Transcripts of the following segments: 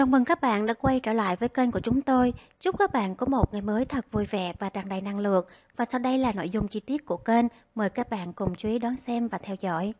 Chào mừng các bạn đã quay trở lại với kênh của chúng tôi. Chúc các bạn có một ngày mới thật vui vẻ và tràn đầy năng lượng. Và sau đây là nội dung chi tiết của kênh. Mời các bạn cùng chú ý đón xem và theo dõi.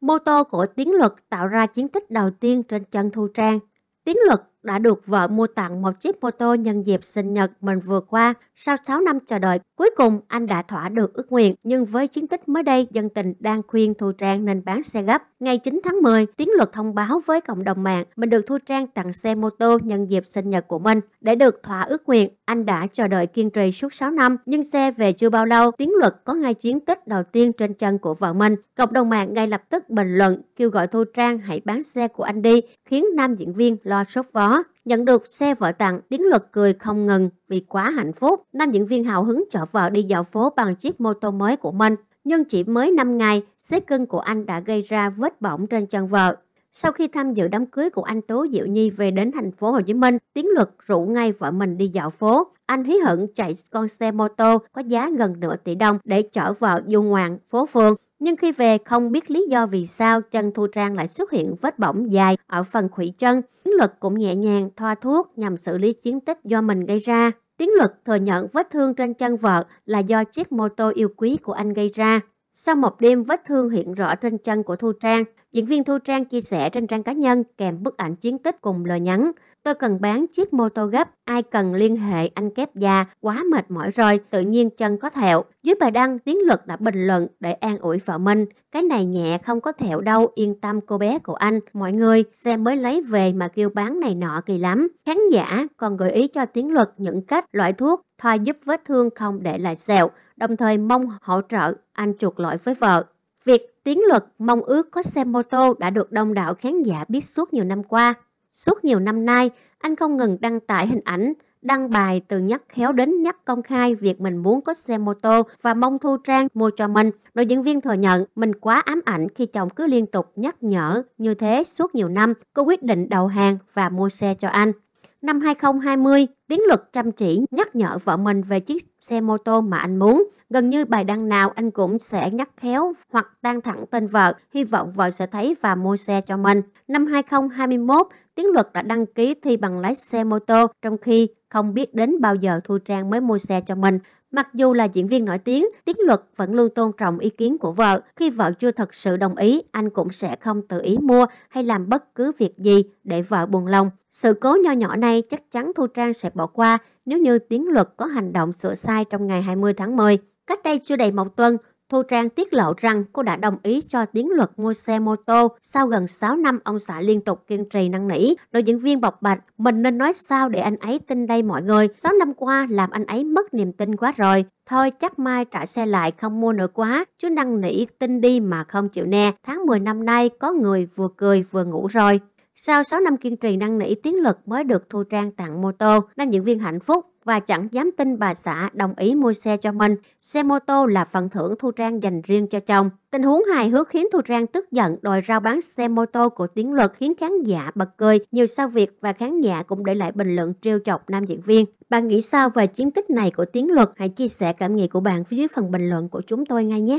Mô tô của Tiến Luật tạo ra chiến tích đầu tiên trên chân Thu Trang. Tiến Luật đã được vợ mua tặng một chiếc mô tô nhân dịp sinh nhật mình vừa qua. Sau 6 năm chờ đợi, cuối cùng anh đã thỏa được ước nguyện. Nhưng với chiến tích mới đây, dân tình đang khuyên Thu Trang nên bán xe gấp. Ngày 9 tháng 10, Tiến Luật thông báo với cộng đồng mạng mình được Thu Trang tặng xe mô tô nhân dịp sinh nhật của mình. Để được thỏa ước nguyện, anh đã chờ đợi kiên trì suốt 6 năm, nhưng xe về chưa bao lâu, Tiến Luật có ngay chiến tích đầu tiên trên chân của vợ mình. Cộng đồng mạng ngay lập tức bình luận kêu gọi Thu Trang hãy bán xe của anh đi, khiến nam diễn viên lo sốt vó. Nhận được xe vợ tặng, Tiến Luật cười không ngừng vì quá hạnh phúc. Nam diễn viên hào hứng chở vợ đi dạo phố bằng chiếc mô tô mới của mình. Nhưng chỉ mới 5 ngày, xế cưng của anh đã gây ra vết bỏng trên chân vợ. Sau khi tham dự đám cưới của anh Tú Diệu Nhi về đến thành phố Hồ Chí Minh, Tiến Luật rủ ngay vợ mình đi dạo phố. Anh hí hửng chạy con xe mô tô có giá gần nửa tỷ đồng để chở vợ du ngoạn phố phường nhưng khi về không biết lý do vì sao chân Thu Trang lại xuất hiện vết bỏng dài ở phần khủy chân, Tiến Luật cũng nhẹ nhàng thoa thuốc nhằm xử lý chiến tích do mình gây ra. Tiến Luật thừa nhận vết thương trên chân vợ là do chiếc mô tô yêu quý của anh gây ra. Sau một đêm, vết thương hiện rõ trên chân của Thu Trang. Diễn viên Thu Trang chia sẻ trên trang cá nhân kèm bức ảnh chiến tích cùng lời nhắn. Tôi cần bán chiếc mô tô gấp, ai cần liên hệ anh kép già, quá mệt mỏi rồi, tự nhiên chân có thẹo. Dưới bài đăng, Tiến Lực đã bình luận để an ủi vợ mình. Cái này nhẹ không có thẹo đâu, yên tâm cô bé của anh. Mọi người, xe mới lấy về mà kêu bán này nọ kỳ lắm. Khán giả còn gợi ý cho Tiến Lực những cách loại thuốc thoa giúp vết thương không để lại sẹo, đồng thời mong hỗ trợ anh chuộc lỗi với vợ. Việc tiến luật mong ước có xe mô tô đã được đông đảo khán giả biết suốt nhiều năm qua. Suốt nhiều năm nay, anh không ngừng đăng tải hình ảnh, đăng bài từ nhắc khéo đến nhắc công khai việc mình muốn có xe mô tô và mong Thu Trang mua cho mình. Nữ diễn viên thừa nhận mình quá ám ảnh khi chồng cứ liên tục nhắc nhở như thế suốt nhiều năm. Cô quyết định đầu hàng và mua xe cho anh năm 2020, Tiến Luật chăm chỉ nhắc nhở vợ mình về chiếc xe mô tô mà anh muốn. Gần như bài đăng nào anh cũng sẽ nhắc khéo hoặc tan thẳng tên vợ, hy vọng vợ sẽ thấy và mua xe cho mình. Năm 2021, Tiến Luật đã đăng ký thi bằng lái xe mô tô trong khi không biết đến bao giờ Thu Trang mới mua xe cho mình. Mặc dù là diễn viên nổi tiếng, Tiến Luật vẫn luôn tôn trọng ý kiến của vợ. Khi vợ chưa thật sự đồng ý, anh cũng sẽ không tự ý mua hay làm bất cứ việc gì để vợ buồn lòng. Sự cố nho nhỏ này chắc chắn Thu Trang sẽ bỏ qua nếu như Tiến Luật có hành động sửa sai trong ngày 20 tháng 10. Cách đây chưa đầy một tuần, Thu Trang tiết lộ rằng cô đã đồng ý cho Tiến Luật mua xe mô tô sau gần 6 năm ông xã liên tục kiên trì năn nỉ. Nữ diễn viên bộc bạch, mình nên nói sao để anh ấy tin đây mọi người. 6 năm qua làm anh ấy mất niềm tin quá rồi. Thôi chắc mai trả xe lại không mua nữa quá, chứ năn nỉ tin đi mà không chịu nè. Tháng 10 năm nay có người vừa cười vừa ngủ rồi. Sau 6 năm kiên trì năn nỉ tiến lực mới được Thu Trang tặng mô tô, nam diễn viên hạnh phúc và chẳng dám tin bà xã đồng ý mua xe cho mình. Xe mô tô là phần thưởng Thu Trang dành riêng cho chồng. Tình huống hài hước khiến Thu Trang tức giận đòi rao bán xe mô tô của Tiến Lực khiến khán giả bật cười. Nhiều sao việc và khán giả cũng để lại bình luận trêu chọc nam diễn viên. Bạn nghĩ sao về chiến tích này của Tiến Lực? Hãy chia sẻ cảm nghĩ của bạn phía dưới phần bình luận của chúng tôi ngay nhé!